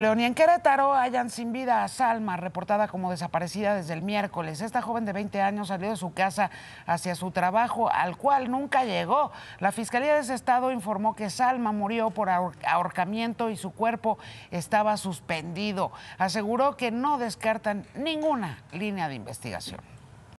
León, en Querétaro hayan sin vida a Salma, reportada como desaparecida desde el miércoles. Esta joven de 20 años salió de su casa hacia su trabajo, al cual nunca llegó. La Fiscalía de ese estado informó que Salma murió por ahorcamiento y su cuerpo estaba suspendido. Aseguró que no descartan ninguna línea de investigación.